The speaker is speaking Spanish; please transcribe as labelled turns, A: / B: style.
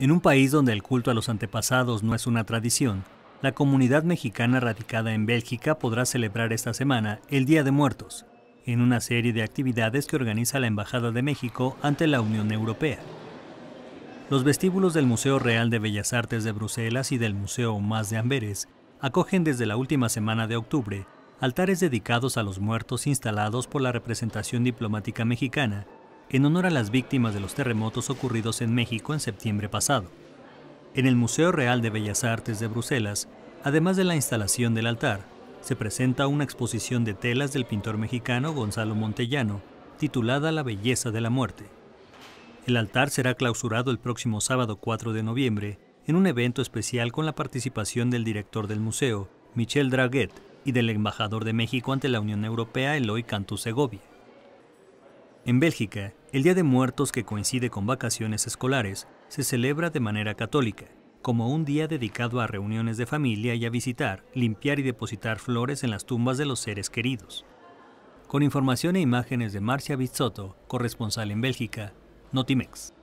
A: En un país donde el culto a los antepasados no es una tradición, la comunidad mexicana radicada en Bélgica podrá celebrar esta semana el Día de Muertos, en una serie de actividades que organiza la Embajada de México ante la Unión Europea. Los vestíbulos del Museo Real de Bellas Artes de Bruselas y del Museo Más de Amberes acogen desde la última semana de octubre altares dedicados a los muertos instalados por la representación diplomática mexicana en honor a las víctimas de los terremotos ocurridos en México en septiembre pasado. En el Museo Real de Bellas Artes de Bruselas, además de la instalación del altar, se presenta una exposición de telas del pintor mexicano Gonzalo Montellano, titulada La belleza de la muerte. El altar será clausurado el próximo sábado 4 de noviembre en un evento especial con la participación del director del museo, Michel Draguet, y del embajador de México ante la Unión Europea, Eloy Cantu Segovia. En Bélgica, el Día de Muertos que coincide con vacaciones escolares se celebra de manera católica, como un día dedicado a reuniones de familia y a visitar, limpiar y depositar flores en las tumbas de los seres queridos. Con información e imágenes de Marcia Bizzotto, corresponsal en Bélgica, Notimex.